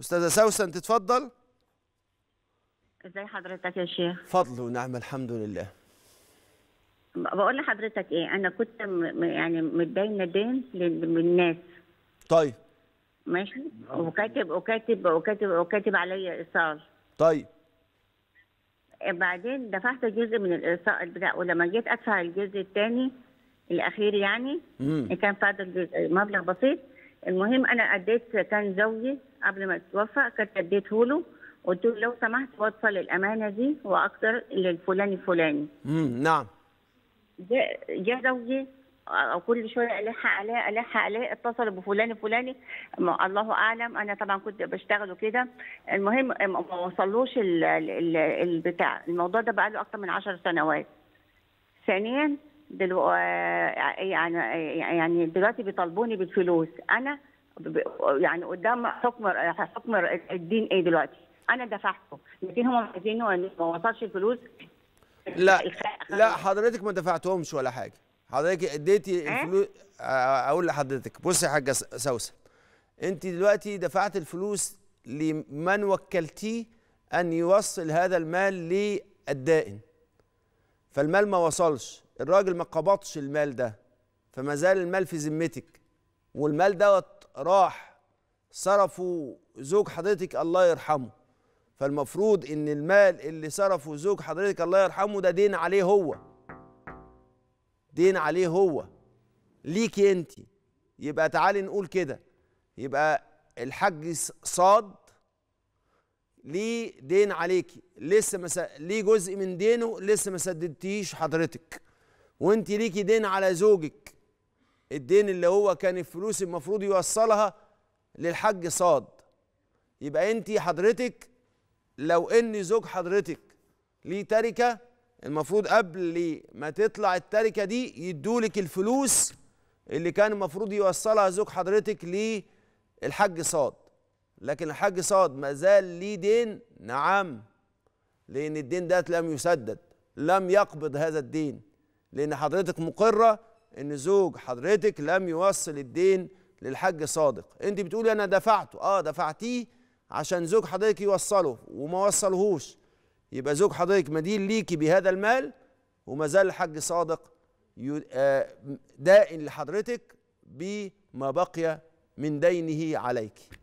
استاذه سوسن تتفضل ازي حضرتك يا شيخ فضل ونعم الحمد لله بقول لحضرتك ايه انا كنت م يعني متدينه دين للناس طيب ماشي وكاتب وكاتب وكاتب وكاتب عليا ايصال طيب إيه، بعدين دفعت جزء من الايصال بتاع ولما جيت ادفع الجزء الثاني الاخير يعني مم. إيه، كان فاضل مبلغ بسيط المهم انا اديت كان زوجي قبل ما يتوفى كانت اديته له قلت له لو سمحت وصل الامانه دي واكثر للفلاني الفلاني. امم نعم. جاء زوجي آه، كل شويه الح عليه الح عليه اتصل بفلان الفلاني الله اعلم انا طبعا كنت بشتغل وكده المهم ما وصلوش البتاع الموضوع ده بقى له اكثر من 10 سنوات. ثانيا دلو... آه، يعني آه، يعني دلوقتي بيطالبوني بالفلوس انا يعني قدام حكم حكم الدين ايه دلوقتي انا دفعته لكن هم عايزينه ما وصلش الفلوس لا لا حضرتك ما دفعتهمش ولا حاجه حضرتك اديتي إيه؟ الفلوس اقول لحضرتك بصي يا حاجه سوسن انت دلوقتي دفعت الفلوس لمن وكلتيه ان يوصل هذا المال للدائن فالمال ما وصلش الراجل ما قبضش المال ده فما زال المال في ذمتك والمال دوت راح صرفه زوج حضرتك الله يرحمه فالمفروض ان المال اللي صرفه زوج حضرتك الله يرحمه ده دين عليه هو دين عليه هو ليكي انت يبقى تعالي نقول كده يبقى الحاج صاد ليه دين عليكي لسه مس... ليه جزء من دينه لسه ما سددتيش حضرتك وانت ليكي دين على زوجك الدين اللي هو كان الفلوس المفروض يوصلها للحج صاد يبقى انت حضرتك لو ان زوج حضرتك ليه تركه المفروض قبل ما تطلع التركه دي يدولك الفلوس اللي كان المفروض يوصلها زوج حضرتك للحج صاد لكن الحج صاد ما زال ليه دين نعم لان الدين ده لم يسدد لم يقبض هذا الدين لان حضرتك مقره ان زوج حضرتك لم يوصل الدين للحاج صادق انت بتقولي انا دفعته اه دفعتيه عشان زوج حضرتك يوصله وما وصلهوش يبقى زوج حضرتك مدين ليكي بهذا المال وما زال الحاج صادق آه، دائن لحضرتك بما بقي من دينه عليك